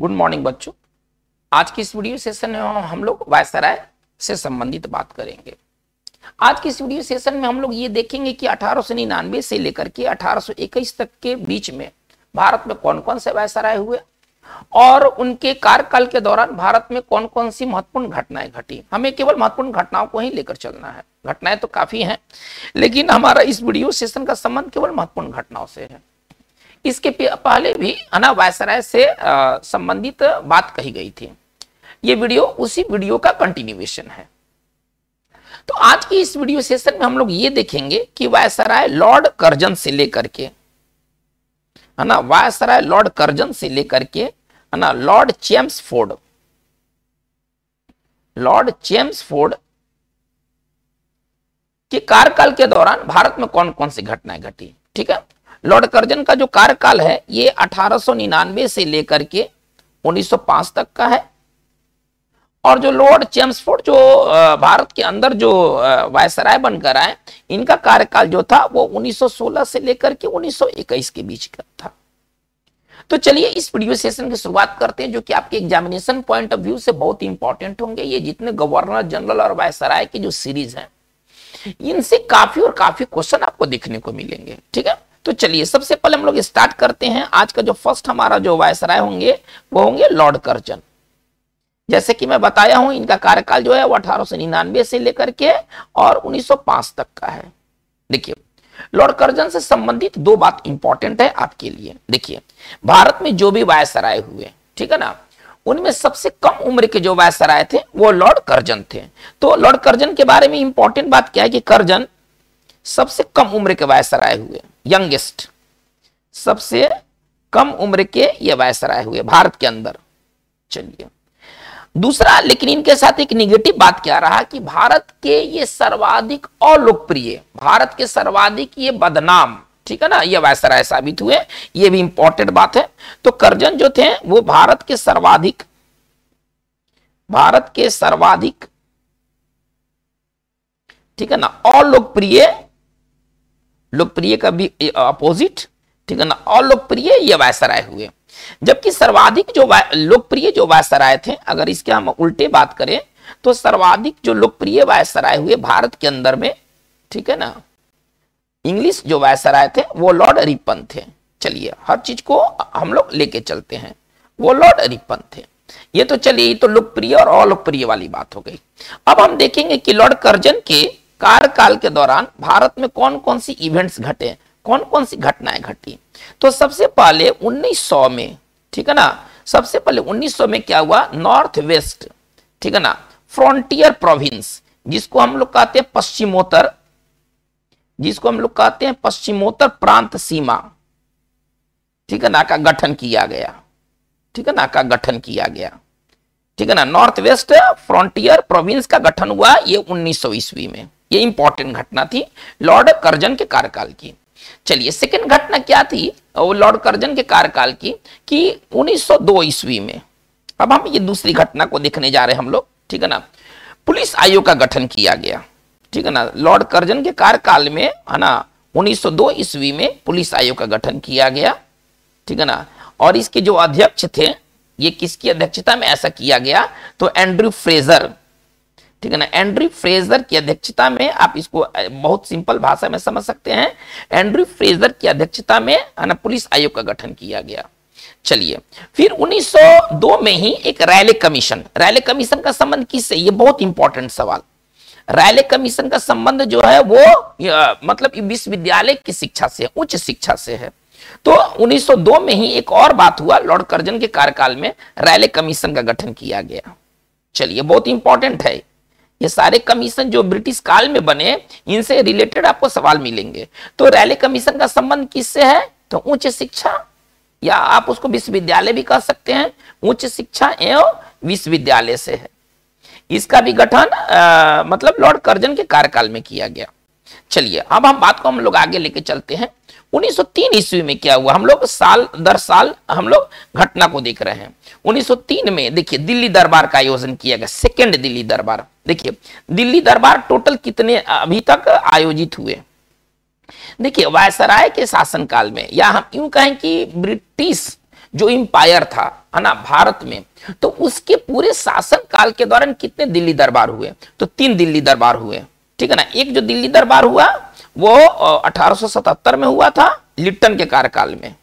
good morning बच्चों आज की इस वीडियो सेशन में हम लोग वायसराय से संबंधित बात करेंगे आज की इस वीडियो सेशन में हम लोग ये देखेंगे कि अठारह से लेकर के अठारह तक के बीच में भारत में कौन कौन से वायसराय हुए और उनके कार्यकाल के दौरान भारत में कौन कौन सी महत्वपूर्ण घटनाएं घटी हमें केवल महत्वपूर्ण घटनाओं को ही लेकर चलना है घटनाएं तो काफी हैं लेकिन हमारा इस वीडियो सेशन का संबंध केवल महत्वपूर्ण घटनाओं से है इसके पहले भी अना वायसराय से संबंधित बात कही गई थी ये वीडियो उसी वीडियो का कंटिन्यूएशन है तो आज की इस वीडियो सेशन में हम लोग ये देखेंगे कि वायसराय लॉर्ड कर्जन से लेकर के है ना वायसराय लॉर्ड कर्जन से लेकर के है ना Lord Chelmsford Lord Chelmsford के कार्यकाल के दौरान भारत में कौन कौन सी घटनाएं घटी ठीक है लॉर्ड कर्जन का जो कार्यकाल है ये 1899 से लेकर के 1905 तक का है और जो लॉर्ड चेम्सफोर्ड जो भारत के अंदर जो वायसराय बनकर आए इनका कार्यकाल जो था वो 1916 से लेकर के 1921 के बीच का था तो चलिए इस वीडियो सेशन की शुरुआत करते हैं जो कि आपके एग्जामिनेशन पॉइंट ऑफ व्यू से बहुत इंपॉर्टेंट होंगे ये जितने गवर्नर जनरल और वायसराय की जो सीरीज है इनसे काफी और काफी क्वेश्चन आपको देखने को मिलेंगे ठीक है तो चलिए सबसे पहले हम लोग स्टार्ट करते हैं आज का जो फर्स्ट हमारा जो वायसराय होंगे वो होंगे लॉर्ड कर्जन जैसे कि मैं बताया हूं इनका कार्यकाल जो है वो अठारह से लेकर के और 1905 तक का है देखिए लॉर्ड कर्जन से संबंधित दो बात इंपॉर्टेंट है आपके लिए देखिए भारत में जो भी वायसराय हुए ठीक है ना उनमें सबसे कम उम्र के जो वायसराय थे वो लॉर्ड कर्जन थे तो लॉर्ड कर्जन के बारे में इंपॉर्टेंट बात क्या है कि कर्जन सबसे कम उम्र के वायसराय हुए यंगेस्ट सबसे कम उम्र के ये वायसराय हुए भारत के अंदर चलिए दूसरा लेकिन इनके साथ एक निगेटिव बात क्या रहा कि भारत के ये सर्वाधिक अलोकप्रिय भारत के सर्वाधिक ये बदनाम ठीक है ना ये वायसराय साबित हुए ये भी इंपॉर्टेंट बात है तो करजन जो थे वो भारत के सर्वाधिक भारत के सर्वाधिक ठीक है ना अलोकप्रिय लोकप्रिय का भी अपोजिट ठीक है ना अलोकप्रिय ये वायसराय हुए जबकि सर्वाधिक जो लोकप्रिय जो वायसराय थे अगर इसके हम उल्टे बात करें तो सर्वाधिक जो लोकप्रिय वायसराय हुए भारत के अंदर में ठीक है ना इंग्लिश जो वायसराय थे वो लॉर्ड रिपन थे चलिए हर चीज को हम लोग लेके चलते हैं वो लॉर्ड रिपन थे ये तो चलिए तो लोकप्रिय और अलोकप्रिय वाली बात हो गई अब हम देखेंगे कि लॉर्ड कर्जन के कार्यकाल के दौरान भारत में कौन कौन सी इवेंट्स घटे कौन कौन सी घटनाएं घटी तो सबसे पहले 1900 में ठीक है ना सबसे पहले 1900 में क्या हुआ नॉर्थ वेस्ट ठीक है ना फ्रंटियर प्रोविंस जिसको हम लोग कहते हैं पश्चिमोत्तर जिसको हम लोग कहते हैं पश्चिमोत्तर प्रांत सीमा ठीक है ना का गठन किया गया ठीक है ना का गठन किया गया ठीक है ना नॉर्थ वेस्ट फ्रंटियर प्रोविंस का गठन हुआ ये 1900 ईस्वी में ये इंपॉर्टेंट घटना थी लॉर्ड कर्जन के कार्यकाल की चलिए सेकेंड घटना क्या थी वो लॉर्ड कर्जन के कार्यकाल की कि 1902 ईस्वी में अब हम ये दूसरी घटना को देखने जा रहे हैं हम लोग ठीक है ना पुलिस आयोग का गठन किया गया ठीक है ना लॉर्ड कर्जन के कार्यकाल में है ना 1902 ईस्वी में पुलिस आयोग का गठन किया गया ठीक है ना और इसके जो अध्यक्ष थे ये किसकी अध्यक्षता में ऐसा किया गया तो एंड्रू फ्रेजर ठीक है ना एंड्री फ्रेजर की अध्यक्षता में आप इसको बहुत सिंपल भाषा में समझ सकते हैं एंड्री फ्रेजर की अध्यक्षता में है ना पुलिस आयोग का गठन किया गया चलिए फिर 1902 में ही एक रैले कमीशन रैले कमीशन का संबंध किससे ये बहुत इंपॉर्टेंट सवाल रैले कमीशन का संबंध जो है वो मतलब विश्वविद्यालय की शिक्षा से उच्च शिक्षा से है तो 1902 में ही एक और बात हुआ लॉर्ड कर्जन के कार्यकाल में रैले कमीशन का गठन किया गया चलिए बहुत इंपॉर्टेंट है ये सारे कमीशन जो ब्रिटिश काल में बने इनसे रिलेटेड आपको सवाल मिलेंगे तो रैले कमीशन का संबंध किससे है तो उच्च शिक्षा या आप उसको विश्वविद्यालय भी कह सकते हैं उच्च शिक्षा एवं विश्वविद्यालय से है इसका भी गठन मतलब लॉर्ड कर्जन के कार्यकाल में किया गया चलिए अब हम बात को हम लोग आगे लेके चलते हैं 1903 ईस्वी में क्या हुआ हम लोग साल दर साल हम लोग घटना को देख रहे हैं 1903 में देखिए दिल्ली दरबार का आयोजन किया गया सेकेंड दिल्ली दरबार देखिए दिल्ली दरबार टोटल कितने अभी तक आयोजित हुए देखिए वायसराय के शासनकाल में या हम यूं कहें कि ब्रिटिश जो इंपायर था है ना भारत में तो उसके पूरे शासन काल के दौरान कितने दिल्ली दरबार हुए तो तीन दिल्ली दरबार हुए ठीक है ना एक जो दिल्ली दरबार हुआ वो 1877 में हुआ था लिप्टन के कार्यकाल में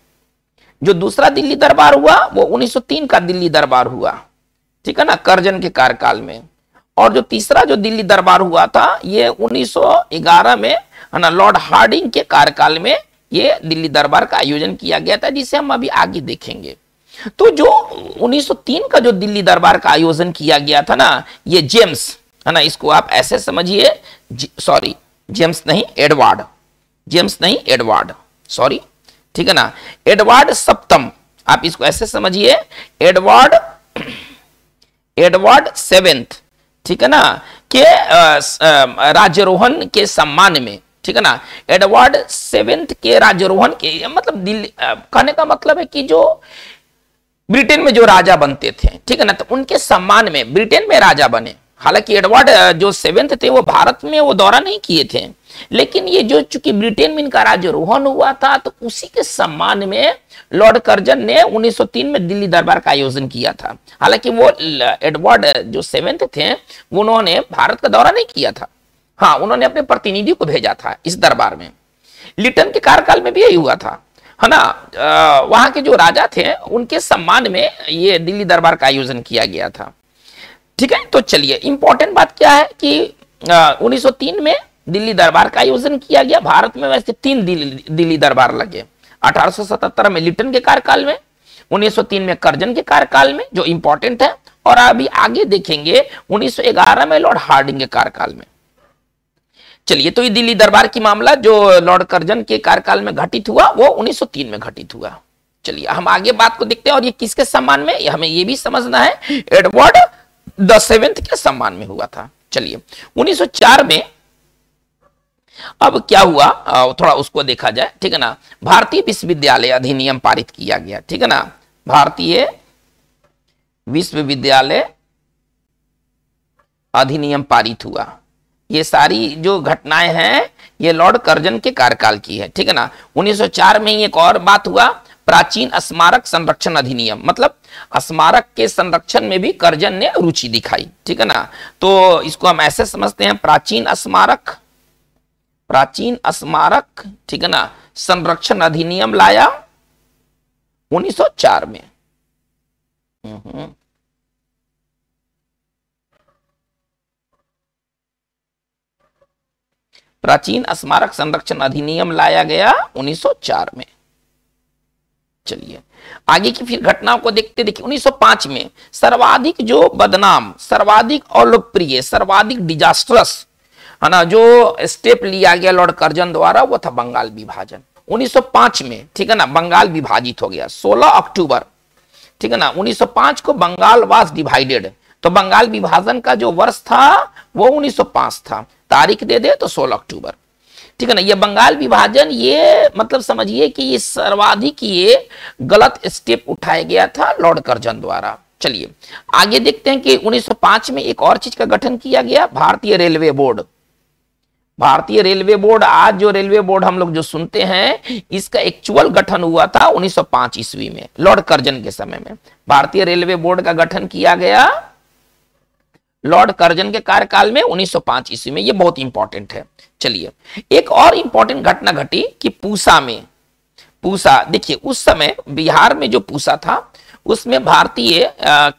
जो दूसरा दिल्ली दरबार हुआ वो 1903 का दिल्ली दरबार हुआ ठीक है ना करजन के कार्यकाल में और जो तीसरा जो दिल्ली दरबार हुआ था ये 1911 में है ना लॉर्ड हार्डिंग के कार्यकाल में ये दिल्ली दरबार का आयोजन किया गया था जिसे हम अभी आगे देखेंगे तो जो 1903 का जो दिल्ली दरबार का आयोजन किया गया था ना ये जेम्स है ना इसको आप ऐसे समझिए सॉरी जेम्स नहीं एडवर्ड जेम्स नहीं एडवर्ड सॉरी ठीक है ना एडवर्ड सप्तम आप इसको ऐसे समझिए एडवर्ड एडवर्ड सेवेंथ ठीक है ना के राजरोहन के सम्मान में ठीक है ना एडवर्ड सेवेंथ के राजरोहन के मतलब दिल्ली कहने का मतलब है कि जो ब्रिटेन में जो राजा बनते थे ठीक है ना तो उनके सम्मान में ब्रिटेन में राजा बने हालांकि एडवर्ड जो सेवेंथ थे वो भारत में वो दौरा नहीं किए थे लेकिन ये जो चूंकि ब्रिटेन में इनका राज्यरोहण हुआ था तो उसी के सम्मान में लॉर्ड कर्जन ने 1903 में दिल्ली दरबार का आयोजन किया था हालांकि वो एडवर्ड जो सेवेंथ थे उन्होंने भारत का दौरा नहीं किया था हाँ उन्होंने अपने प्रतिनिधि को भेजा था इस दरबार में लिटन के कार्यकाल में भी यही हुआ था है ना वहां के जो राजा थे उनके सम्मान में ये दिल्ली दरबार का आयोजन किया गया था ठीक है तो चलिए इंपॉर्टेंट बात क्या है कि आ, 1903 में दिल्ली दरबार का आयोजन किया गया भारत में वैसे तीन दिल्ली, दिल्ली दरबार लगे 1877 में लिटन के कार्यकाल में 1903 में करजन के कार्यकाल में जो इंपॉर्टेंट है और अभी आगे देखेंगे 1911 में लॉर्ड हार्डिंग के कार्यकाल में चलिए तो ये दिल्ली दरबार की मामला जो लॉर्ड करजन के कार्यकाल में घटित हुआ वो उन्नीस में घटित हुआ चलिए हम आगे बात को देखते हैं और ये किसके सम्मान में हमें ये भी समझना है एडवर्ड द सेवेंथ के सम्मान में हुआ था चलिए 1904 में अब क्या हुआ थोड़ा उसको देखा जाए ठीक है ना भारतीय विश्वविद्यालय अधिनियम पारित किया गया ठीक है ना भारतीय विश्वविद्यालय अधिनियम पारित हुआ ये सारी जो घटनाएं हैं ये लॉर्ड कर्जन के कार्यकाल की है ठीक है ना 1904 में एक और बात हुआ प्राचीन स्मारक संरक्षण अधिनियम मतलब स्मारक के संरक्षण में भी करजन ने रुचि दिखाई ठीक है ना तो इसको हम ऐसे समझते हैं प्राचीन स्मारक प्राचीन स्मारक ठीक है ना संरक्षण अधिनियम लाया 1904 में प्राचीन स्मारक संरक्षण अधिनियम लाया गया 1904 में चलिए आगे की फिर घटनाओं को देखते देखिए 1905 में सर्वाधिक जो बदनाम सर्वाधिक अलोकप्रिय सर्वाधिक डिजास्टरस है ना जो स्टेप लिया गया लॉर्ड कर्जन द्वारा वो था बंगाल विभाजन 1905 में ठीक है ना बंगाल विभाजित हो गया 16 अक्टूबर ठीक है ना 1905 को बंगाल वाज डिवाइडेड तो बंगाल विभाजन का जो वर्ष था वो 1905 था तारीख दे दे तो 16 अक्टूबर ठीक है ना ये बंगाल विभाजन ये मतलब समझिए कि ये सर्वाधिक ये गलत स्टेप उठाया गया था लॉर्ड कर्जन द्वारा चलिए आगे देखते हैं कि 1905 में एक और चीज का गठन किया गया भारतीय रेलवे बोर्ड भारतीय रेलवे बोर्ड आज जो रेलवे बोर्ड हम लोग जो सुनते हैं इसका एक्चुअल गठन हुआ था 1905 ईस्वी में लॉर्ड कर्जन के समय में भारतीय रेलवे बोर्ड का गठन किया गया लॉर्ड कर्जन के कार्यकाल में 1905 ईस्वी में ये बहुत इंपॉर्टेंट है चलिए एक और इंपॉर्टेंट घटना घटी कि पूसा में पूसा देखिए उस समय बिहार में जो पूसा था उसमें भारतीय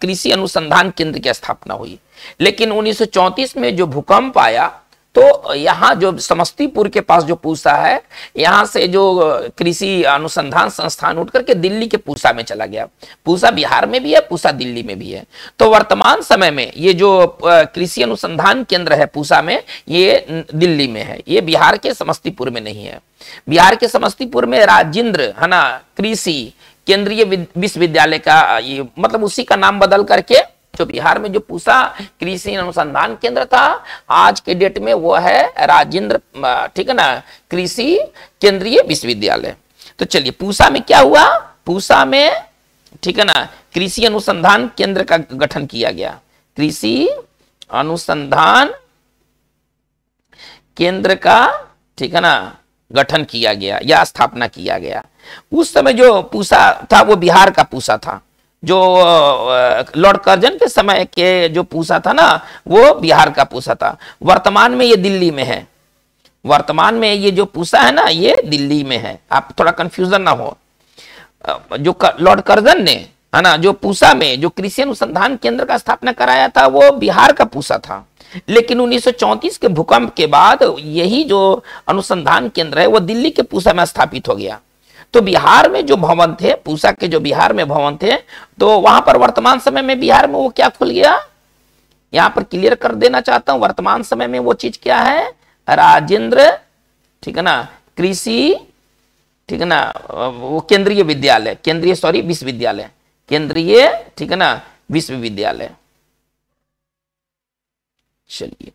कृषि अनुसंधान केंद्र की स्थापना हुई लेकिन 1934 में जो भूकंप आया तो यहाँ जो समस्तीपुर के पास जो पूसा है यहाँ से जो कृषि अनुसंधान संस्थान उठ करके दिल्ली के पूसा में चला गया पूसा बिहार में भी है पूसा दिल्ली में भी है तो वर्तमान समय में ये जो कृषि अनुसंधान केंद्र है पूसा में ये दिल्ली में है ये बिहार के समस्तीपुर में नहीं है बिहार के समस्तीपुर में राजेंद्र है ना कृषि केंद्रीय विश्वविद्यालय का ये मतलब उसी का नाम बदल करके जो बिहार में जो पूसा कृषि अनुसंधान केंद्र था आज के डेट में वो है राजेंद्र ठीक है ना कृषि केंद्रीय विश्वविद्यालय तो चलिए पूसा में क्या हुआ पूसा में ठीक है ना कृषि अनुसंधान केंद्र का गठन किया गया कृषि अनुसंधान केंद्र का ठीक है ना गठन किया गया या स्थापना किया गया उस समय जो पूसा था वो बिहार का पूसा था जो लॉर्ड कर्जन के समय के जो पूसा था ना वो बिहार का पूसा था वर्तमान में ये दिल्ली में है वर्तमान में ये जो पूसा है ना ये दिल्ली में है आप थोड़ा कंफ्यूजन ना हो जो लॉर्ड कर्जन ने है ना जो पूसा में जो कृषि अनुसंधान केंद्र का स्थापना कराया था वो बिहार का पूसा था लेकिन 1934 के भूकंप के बाद यही जो अनुसंधान केंद्र है वो दिल्ली के पूसा में स्थापित हो गया तो बिहार में जो भवन थे पूसा के जो बिहार में भवन थे तो वहां पर वर्तमान समय में बिहार में वो क्या खुल गया यहां पर क्लियर कर देना चाहता हूं वर्तमान समय में वो चीज क्या है राजेंद्र ठीक है ना कृषि ठीक है ना वो केंद्रीय विद्यालय केंद्रीय सॉरी विश्वविद्यालय केंद्रीय ठीक है ना विश्वविद्यालय चलिए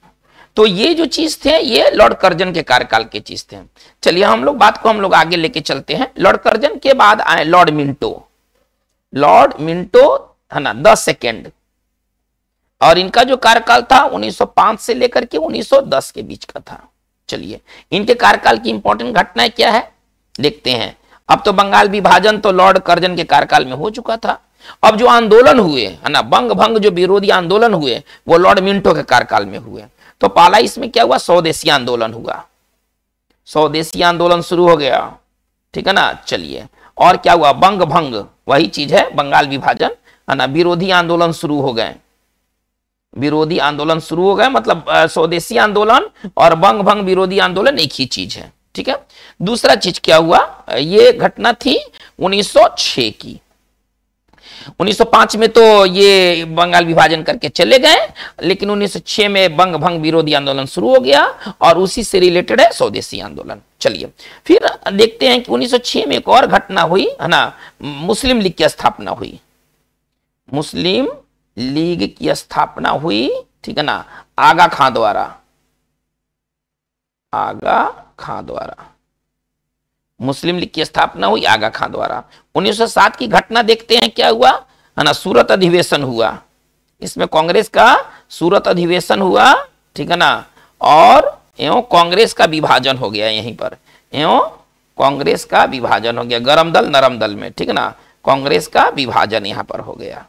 तो ये जो चीज थे ये लॉर्ड कर्जन के कार्यकाल के चीज थे चलिए हम लोग बात को हम लोग आगे लेके चलते हैं लॉर्ड कर्जन के बाद आए लॉर्ड मिंटो लॉर्ड मिंटो है ना दस सेकेंड और इनका जो कार्यकाल था 1905 से लेकर के 1910 के बीच का था चलिए इनके कार्यकाल की इंपॉर्टेंट घटनाएं क्या है देखते हैं अब तो बंगाल विभाजन तो लॉर्ड कर्जन के कार्यकाल में हो चुका था अब जो आंदोलन हुए है ना बंग भंग जो विरोधी आंदोलन हुए वो लॉर्ड मिंटो के कार्यकाल में हुए तो पाला इसमें क्या हुआ स्वदेशी आंदोलन हुआ स्वदेशी आंदोलन शुरू हो गया ठीक है ना चलिए और क्या हुआ बंग भंग वही चीज है बंगाल विभाजन है ना विरोधी आंदोलन शुरू हो गए विरोधी आंदोलन शुरू हो गए मतलब स्वदेशी आंदोलन और बंग भंग विरोधी आंदोलन एक ही चीज है ठीक है दूसरा चीज क्या हुआ ये घटना थी 1906 की 1905 में तो ये बंगाल विभाजन करके चले गए लेकिन 1906 में बंग भंग विरोधी आंदोलन शुरू हो गया और उसी से रिलेटेड है स्वदेशी आंदोलन चलिए फिर देखते हैं कि 1906 में एक और घटना हुई है ना मुस्लिम लीग की स्थापना हुई मुस्लिम लीग की स्थापना हुई ठीक है ना आगा खां द्वारा आगा खां द्वारा मुस्लिम लीग की स्थापना हुई आगा खां द्वारा 1907 की घटना देखते हैं क्या हुआ है ना सूरत अधिवेशन हुआ इसमें कांग्रेस का सूरत अधिवेशन हुआ ठीक है ना और एवं कांग्रेस का विभाजन हो गया यहीं पर एवं कांग्रेस का विभाजन हो गया गरम दल नरम दल में ठीक है ना कांग्रेस का विभाजन यहाँ पर हो गया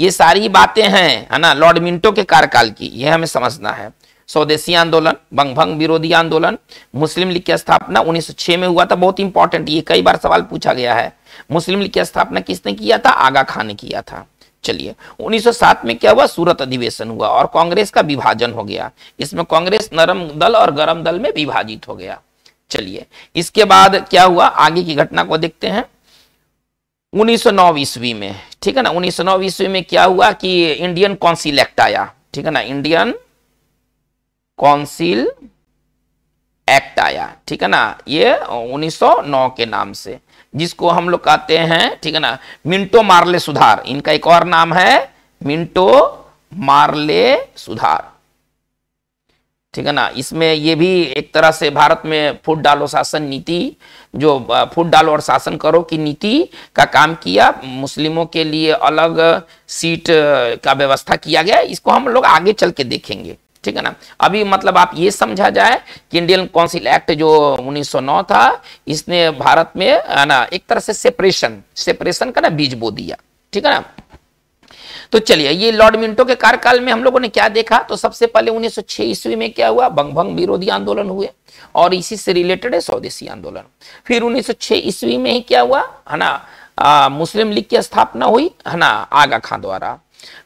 ये सारी बातें हैं है ना लॉर्ड मिंटो के कार्यकाल की यह हमें समझना है स्वदेशी आंदोलन बंग भंग विरोधी आंदोलन मुस्लिम लीग की स्थापना 1906 में हुआ था बहुत इंपॉर्टेंट ये कई बार सवाल पूछा गया है मुस्लिम लीग की स्थापना किसने किया था आगा खान ने किया था चलिए 1907 में क्या हुआ सूरत अधिवेशन हुआ और कांग्रेस का विभाजन हो गया इसमें कांग्रेस नरम दल और गरम दल में विभाजित हो गया चलिए इसके बाद क्या हुआ आगे की घटना को देखते हैं 1909 ईस्वी में ठीक है ना 1909 ईस्वी में क्या हुआ कि इंडियन काउंसिल एक्ट आया ठीक है ना इंडियन कौंसिल एक्ट आया ठीक है ना ये 1909 के नाम से जिसको हम लोग कहते हैं ठीक है ना मिंटो मार्ले सुधार इनका एक और नाम है मिंटो मार्ले सुधार ठीक है ना इसमें ये भी एक तरह से भारत में फूट डालो शासन नीति जो फूट डालो और शासन करो की नीति का काम किया मुस्लिमों के लिए अलग सीट का व्यवस्था किया गया इसको हम लोग आगे चल के देखेंगे ठीक है ना अभी मतलब आप ये समझा जाए कि इंडियन काउंसिल एक्ट जो 1909 था इसने भारत में है ना एक तरह से सेपरेशन सेपरेशन का ना बीज बो दिया ठीक है ना तो चलिए ये लॉर्ड मिंटो के कार्यकाल में हम लोगों ने क्या देखा तो सबसे पहले 1906 ईस्वी में क्या हुआ भंग भंग विरोधी आंदोलन हुए और इसी से रिलेटेड है स्वदेशी आंदोलन फिर 1906 ईस्वी में ही क्या हुआ है ना मुस्लिम लीग की स्थापना हुई है ना आगा खां द्वारा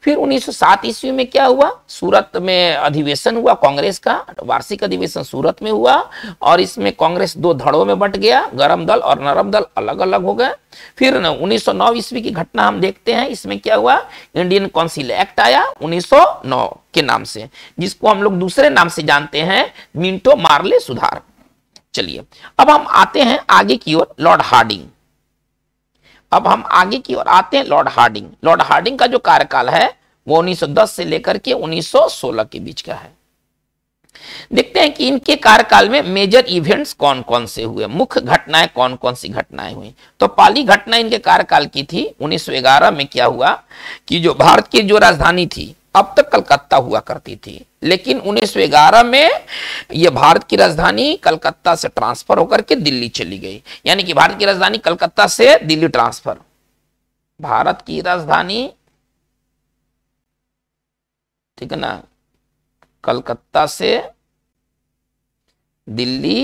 फिर 1907 ईस्वी में क्या हुआ सूरत में अधिवेशन हुआ कांग्रेस का वार्षिक अधिवेशन सूरत में हुआ और इसमें कांग्रेस दो धड़ों में बट गया गरम दल और नरम दल अलग अलग हो गए फिर 1909 ईस्वी की घटना हम देखते हैं इसमें क्या हुआ इंडियन काउंसिल एक्ट आया 1909 के नाम से जिसको हम लोग दूसरे नाम से जानते हैं मिंटो मार्ले सुधार चलिए अब हम आते हैं आगे की ओर लॉर्ड हार्डिंग अब हम आगे की ओर आते हैं लॉर्ड हार्डिंग लॉर्ड हार्डिंग का जो कार्यकाल है वो 1910 से लेकर के 1916 के बीच का है देखते हैं कि इनके कार्यकाल में मेजर इवेंट्स कौन कौन से हुए मुख्य घटनाएं कौन कौन सी घटनाएं हुई तो पहली घटना इनके कार्यकाल की थी 1911 में क्या हुआ कि जो भारत की जो राजधानी थी अब तक कलकत्ता हुआ करती थी लेकिन 1911 में यह भारत की राजधानी कलकत्ता से ट्रांसफर होकर के दिल्ली चली गई यानी कि भारत की राजधानी कलकत्ता से दिल्ली ट्रांसफर भारत की राजधानी ठीक है ना कलकत्ता से दिल्ली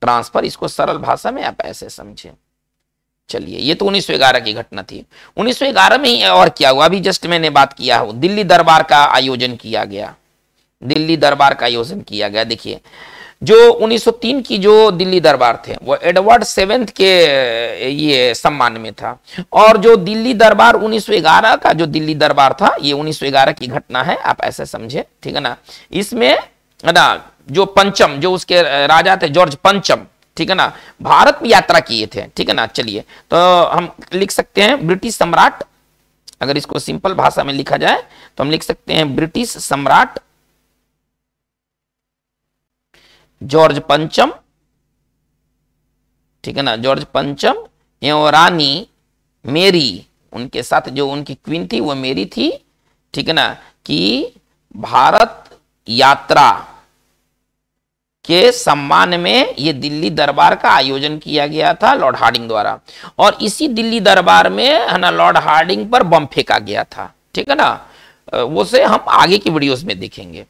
ट्रांसफर इसको सरल भाषा में आप ऐसे समझें चलिए ये तो 1911 की घटना थी 1911 में ही और क्या हुआ अभी जस्ट मैंने बात किया हो दिल्ली दरबार का आयोजन किया गया दिल्ली दरबार का आयोजन किया गया देखिए जो 1903 की जो दिल्ली दरबार थे वो एडवर्ड सेवेंथ के ये सम्मान में था और जो दिल्ली दरबार 1911 का जो दिल्ली दरबार था ये 1911 की घटना है आप ऐसे समझे ठीक है ना इसमें ना जो पंचम जो उसके राजा थे जॉर्ज पंचम ठीक है ना भारत में यात्रा किए थे ठीक है ना चलिए तो हम लिख सकते हैं ब्रिटिश सम्राट अगर इसको सिंपल भाषा में लिखा जाए तो हम लिख सकते हैं ब्रिटिश सम्राट जॉर्ज पंचम ठीक है ना जॉर्ज पंचम एवं रानी मेरी उनके साथ जो उनकी क्वीन थी वो मेरी थी ठीक है ना कि भारत यात्रा के सम्मान में ये दिल्ली दरबार का आयोजन किया गया था लॉर्ड हार्डिंग द्वारा और इसी दिल्ली दरबार में है ना लॉर्ड हार्डिंग पर बम फेंका गया था ठीक है ना वो से हम आगे की वीडियोस में देखेंगे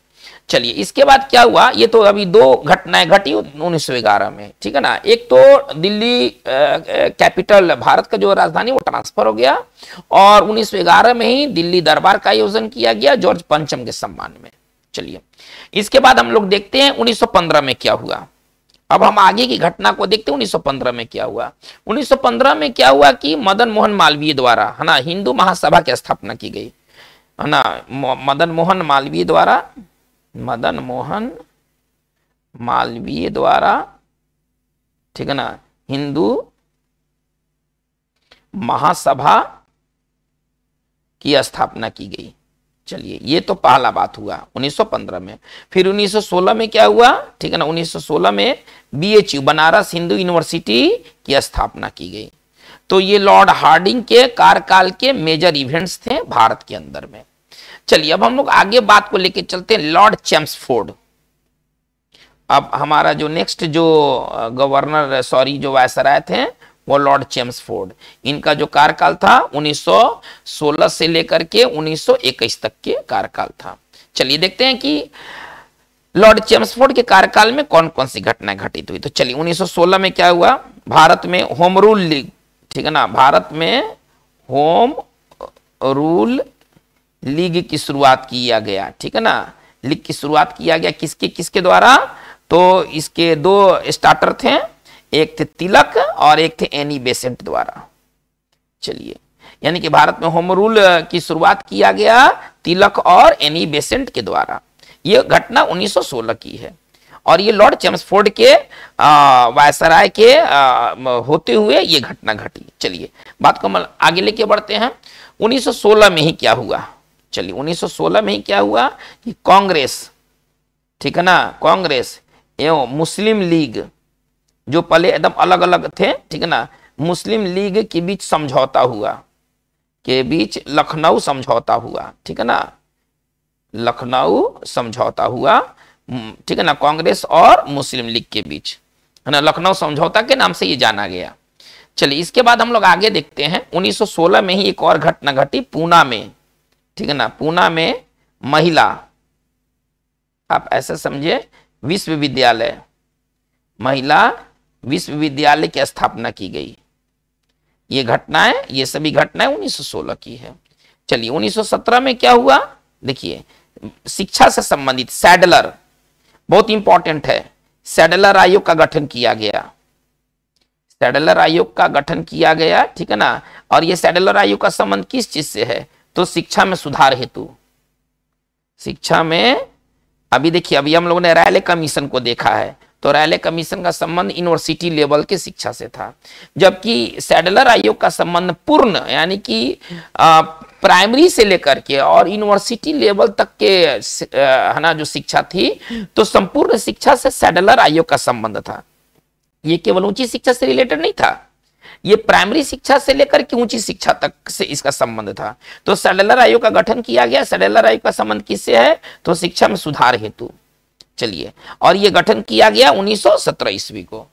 चलिए इसके बाद क्या हुआ ये तो अभी दो घटनाएं घटी उन्नीस सौ ग्यारह में ठीक है ना एक तो दिल्ली कैपिटल भारत का जो राजधानी वो ट्रांसफर हो गया और उन्नीस सौ ग्यारह में ही दिल्ली दरबार का आयोजन किया गया जॉर्ज पंचम के सम्मान में चलिए इसके बाद हम लोग देखते हैं 1915 में क्या हुआ अब हम आगे की घटना को देखते हैं 1915 में क्या हुआ 1915 में क्या हुआ कि मदन मोहन मालवीय द्वारा है ना हिंदू महासभा की स्थापना की गई है ना मदन मोहन मालवीय द्वारा मदन मोहन मालवीय द्वारा ठीक है ना हिंदू महासभा की स्थापना की गई चलिए ये तो पहला बात हुआ 1915 में फिर 1916 में क्या हुआ ठीक है ना 1916 में बीएचयू बनारस हिंदू यूनिवर्सिटी की स्थापना की गई तो ये लॉर्ड हार्डिंग के कार्यकाल के मेजर इवेंट्स थे भारत के अंदर में चलिए अब हम लोग आगे बात को लेकर चलते हैं लॉर्ड चैम्सफोर्ड अब हमारा जो नेक्स्ट जो गवर्नर सॉरी जो वायसराय थे वो लॉर्ड चेम्सफोर्ड इनका जो कार्यकाल था 1916 से लेकर के 1921 तक के कार्यकाल था चलिए देखते हैं कि लॉर्ड चेम्सफोर्ड के कार्यकाल में कौन कौन सी घटनाएं घटित हुई तो चलिए 1916 में क्या हुआ भारत में होम रूल लीग ठीक है ना भारत में होम रूल लीग की शुरुआत किया गया ठीक है ना लीग की शुरुआत किया गया किसके किसके द्वारा तो इसके दो स्टार्टर थे एक थे तिलक और एक थे एनी बेसेंट द्वारा चलिए यानी कि भारत में होम रूल की शुरुआत किया गया तिलक और एनी बेसेंट के द्वारा ये घटना 1916 की है और ये लॉर्ड चेम्सफोर्ड के वायसराय के आ, होते हुए ये घटना घटी चलिए बात को आगे लेके बढ़ते हैं 1916 में ही क्या हुआ चलिए 1916 में ही क्या हुआ कि कांग्रेस ठीक है ना कांग्रेस एवं मुस्लिम लीग जो पहले एकदम अलग अलग थे ठीक है ना मुस्लिम लीग के बीच समझौता हुआ के बीच लखनऊ समझौता हुआ ठीक है ना लखनऊ समझौता हुआ ठीक है ना कांग्रेस और मुस्लिम लीग के बीच है ना लखनऊ समझौता के नाम से ये जाना गया चलिए इसके बाद हम लोग आगे देखते हैं 1916 में ही एक और घटना घटी पूना में ठीक है ना पूना में महिला आप ऐसे समझे विश्वविद्यालय महिला विश्वविद्यालय की स्थापना की गई ये घटनाएं ये सभी घटनाएं सोलह की है चलिए 1917 में क्या हुआ देखिए शिक्षा से संबंधित सैडलर बहुत इंपॉर्टेंट है सैडलर आयोग का गठन किया गया सैडलर आयोग का गठन किया गया ठीक है ना और ये सैडलर आयोग का संबंध किस चीज से है तो शिक्षा में सुधार हेतु शिक्षा में अभी देखिए अभी हम लोगों ने रायले कमीशन को देखा है तो रैले कमीशन का संबंध यूनिवर्सिटी लेवल के शिक्षा से था जबकि सैडलर आयोग का संबंध पूर्ण यानी कि प्राइमरी से लेकर के और यूनिवर्सिटी लेवल तक के है ना जो शिक्षा थी तो संपूर्ण शिक्षा से सैडलर आयोग का संबंध था ये केवल ऊंची शिक्षा से रिलेटेड नहीं था ये प्राइमरी शिक्षा से लेकर के ऊंची शिक्षा तक से इसका संबंध था तो सैडलर आयोग का गठन किया गया सैडलर आयोग का संबंध किससे है तो शिक्षा में सुधार हेतु चलिए और ये गठन किया गया 1917 ईस्वी को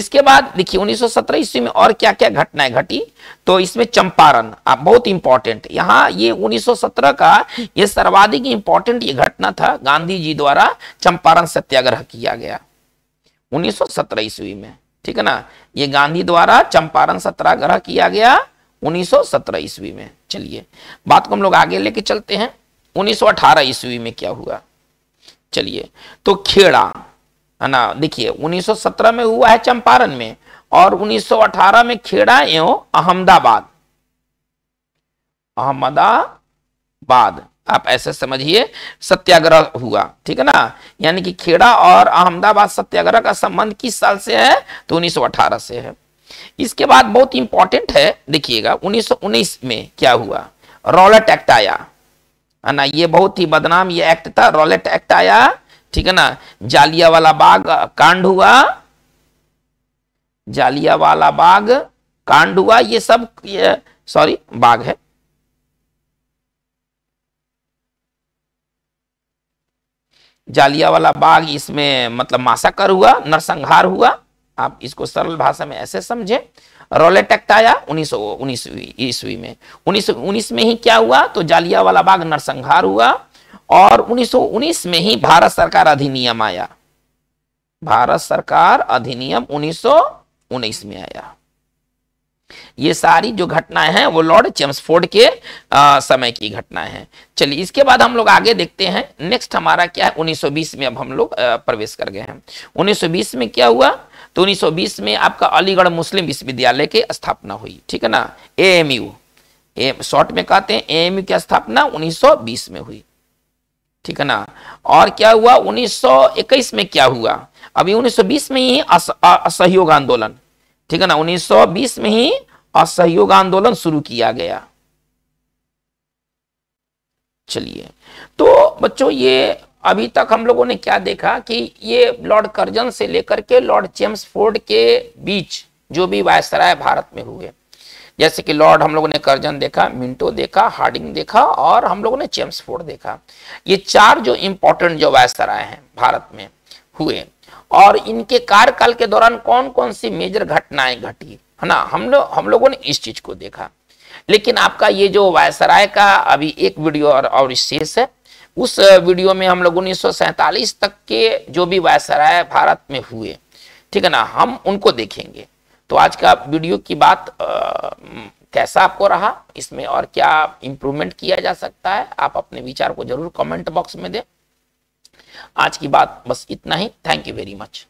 इसके बाद देखिए 1917 ईस्वी में और क्या क्या घटनाएं घटी तो इसमें चंपारण आप बहुत इंपॉर्टेंट यहाँ ये 1917 का ये सर्वाधिक इंपॉर्टेंट ये घटना था गांधी जी द्वारा चंपारण सत्याग्रह किया गया 1917 ईस्वी में ठीक है ना ये गांधी द्वारा चंपारण सत्याग्रह किया गया 1917 ईस्वी में चलिए बात को हम लोग आगे लेके चलते हैं 1918 ईस्वी में क्या हुआ चलिए तो खेड़ा है ना देखिए 1917 में हुआ है चंपारण में और 1918 में खेड़ा एवं अहमदाबाद अहमदाबाद आप ऐसे समझिए सत्याग्रह हुआ ठीक है ना यानी कि खेड़ा और अहमदाबाद सत्याग्रह का संबंध किस साल से है तो 1918 से है इसके बाद बहुत इंपॉर्टेंट है देखिएगा 1919 में क्या हुआ रौलट एक्ट आया है ना ये बहुत ही बदनाम ये एक्ट था रॉलेट एक्ट आया ठीक है ना जालिया वाला बाग कांड हुआ जालिया वाला बाग कांड हुआ ये सब सॉरी बाग है जालिया वाला बाग इसमें मतलब मासाकर हुआ नरसंहार हुआ आप इसको सरल भाषा में ऐसे समझें रोलेट एक्ट आया उन्नीस उन्नीस ईस्वी में उन्नीस उन्नीस में ही क्या हुआ तो जालिया वाला बाग नरसंहार हुआ और 1919 में ही भारत सरकार अधिनियम आया भारत सरकार अधिनियम 1919 में आया ये सारी जो घटनाएं हैं वो लॉर्ड चेम्सफोर्ड के आ, समय की घटनाएं हैं चलिए इसके बाद हम लोग आगे देखते हैं नेक्स्ट हमारा क्या है 1920 में अब हम लोग प्रवेश कर गए हैं 1920 में क्या हुआ तो 1920 में आपका अलीगढ़ मुस्लिम विश्वविद्यालय की स्थापना हुई ठीक है ना ए एम यू शॉर्ट में कहते हैं ए एम यू की स्थापना उन्नीस में हुई ठीक है ना और क्या हुआ उन्नीस में क्या हुआ अभी उन्नीस में ही असहयोग आंदोलन ठीक है ना 1920 में ही असहयोग आंदोलन शुरू किया गया चलिए तो बच्चों ये अभी तक हम लोगों ने क्या देखा कि ये लॉर्ड कर्जन से लेकर के लॉर्ड चेम्सफोर्ड फोर्ड के बीच जो भी वायसराय भारत में हुए जैसे कि लॉर्ड हम लोगों ने कर्जन देखा मिंटो देखा हार्डिंग देखा और हम लोगों ने चेम्सफोर्ड फोर्ड देखा ये चार जो इंपॉर्टेंट जो वायसराय हैं भारत में हुए और इनके कार्यकाल के दौरान कौन कौन सी मेजर घटनाएं घटी है ना हम लोग हम लोगों ने इस चीज को देखा लेकिन आपका ये जो वायसराय का अभी एक वीडियो और, और शेष है उस वीडियो में हम लोग उन्नीस तक के जो भी वायसराय भारत में हुए ठीक है ना हम उनको देखेंगे तो आज का वीडियो की बात आ, कैसा आपको रहा इसमें और क्या इम्प्रूवमेंट किया जा सकता है आप अपने विचार को जरूर कमेंट बॉक्स में दें आज की बात बस इतना ही थैंक यू वेरी मच